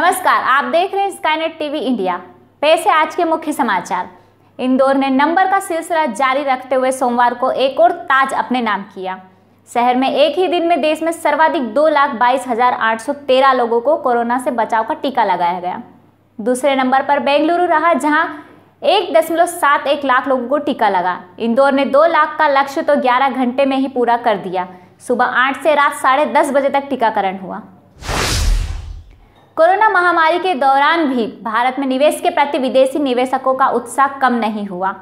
नमस्कार आप देख रहे हैं स्काईनेट टीवी इंडिया पेश है आज के मुख्य समाचार इंदौर ने नंबर का सिलसिला जारी रखते हुए सोमवार को एक और ताज अपने नाम किया शहर में एक ही दिन में देश में सर्वाधिक दो लाख बाईस हजार आठ सौ तेरह लोगों को कोरोना से बचाव का टीका लगाया गया दूसरे नंबर पर बेंगलुरु रहा जहां एक दशमलव सात एक लाख लोगों को टीका लगा इंदौर ने दो लाख का लक्ष्य तो ग्यारह घंटे में ही पूरा कर दिया सुबह आठ से रात साढ़े दस बजे तक टीकाकरण हुआ महामारी के दौरान भी भारत में निवेश के प्रति विदेशी निवेशकों का उत्साह कम नहीं हुआ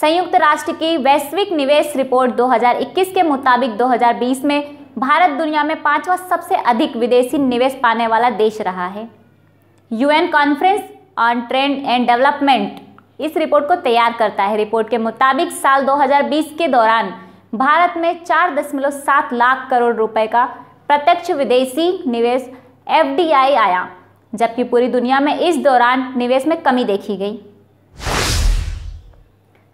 संयुक्त राष्ट्र की वैश्विक निवेश रिपोर्ट 2021 के मुताबिक 2020 में भारत दुनिया में पांचवा सबसे अधिक विदेशी निवेश पाने वाला देश रहा है UN conference on trade and development इस रिपोर्ट को तैयार करता है रिपोर्ट के मुताबिक साल 2020 के दौरान भारत में 4.7 लाख करोड़ रुपए का प्रत्यक्ष विदेशी निवेश एफ आया जबकि पूरी दुनिया में इस दौरान निवेश में कमी देखी गई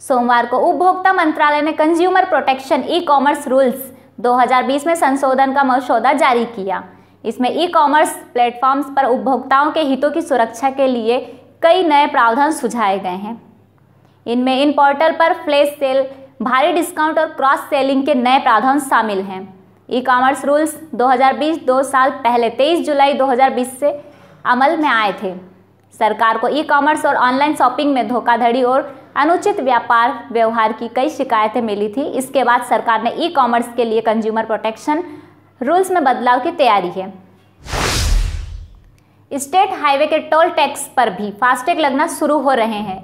सोमवार को उपभोक्ता मंत्रालय ने consumer protection E commerce rules 2020 में संशोधन का मसौदा जारी किया इसमें ई कॉमर्स प्लेटफॉर्म्स पर उपभोक्ताओं के हितों की सुरक्षा के लिए कई नए प्रावधान सुझाए गए हैं इनमें इन पोर्टल पर फ्लैश सेल भारी डिस्काउंट और क्रॉस सेलिंग के नए प्रावधान शामिल हैं ई कॉमर्स रूल्स 2020 दो साल पहले 23 जुलाई 2020 से अमल में आए थे सरकार को ई कॉमर्स और ऑनलाइन शॉपिंग में धोखाधड़ी और अनुचित व्यापार व्यवहार की कई शिकायतें मिली थी इसके बाद सरकार ने ई कॉमर्स के लिए कंज्यूमर प्रोटेक्शन रूल्स में बदलाव की तैयारी है स्टेट हाईवे के टोल टैक्स पर भी फास्टैग लगना शुरू हो रहे हैं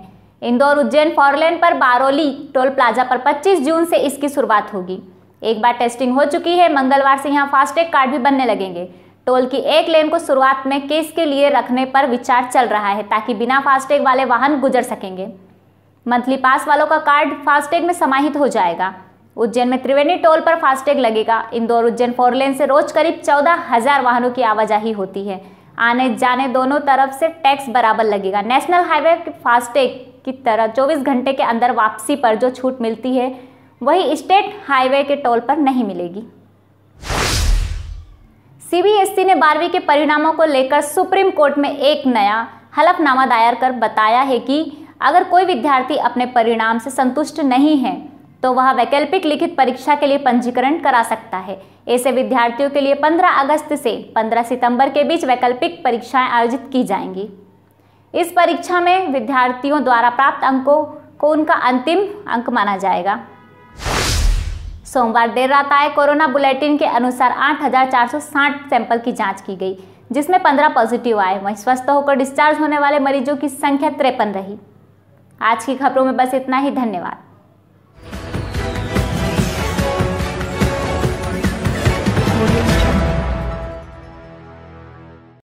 इंदौर उज्जैन फॉरलेन पर बारौली टोल प्लाजा पर 25 जून से इसकी शुरुआत होगी एक बार टेस्टिंग हो चुकी है मंगलवार से यहाँ फास्टैग कार्ड भी बनने लगेंगे टोल की एक लेन को शुरुआत में केस के लिए रखने पर विचार चल रहा है ताकि बिना फास्टैग वाले वाहन गुजर सकेंगे मंथली पास वालों का कार्ड फास्टैग में समाहित हो जाएगा उज्जैन में त्रिवेणी टोल पर फास्टैग लगेगा इंदौर उज्जैन फोर लेन से रोज करीब चौदह हजार वाहनों की आवाजाही होती है आने जाने दोनों तरफ से टैक्स बराबर लगेगा नेशनल हाईवे फास्टैग की तरह 24 घंटे के अंदर वापसी पर जो छूट मिलती है वही स्टेट हाईवे के टोल पर नहीं मिलेगी सीबीएसई ने बारहवीं के परिणामों को लेकर सुप्रीम कोर्ट में एक नया हलफनामा दायर कर बताया है कि अगर कोई विद्यार्थी अपने परिणाम से संतुष्ट नहीं है तो वह वैकल्पिक लिखित परीक्षा के लिए पंजीकरण करा सकता है ऐसे विद्यार्थियों के लिए 15 अगस्त से 15 सितंबर के बीच वैकल्पिक परीक्षाएं आयोजित की जाएंगी इस परीक्षा में विद्यार्थियों द्वारा प्राप्त अंकों को उनका अंतिम अंक माना जाएगा सोमवार देर रात आए कोरोना बुलेटिन के अनुसार 8,460 सैंपल की जांच की गई जिसमें 15 पॉजिटिव आए वहीं स्वस्थ होकर डिस्चार्ज होने वाले मरीजों की संख्या तिरपन रही आज की खबरों में बस इतना ही धन्यवाद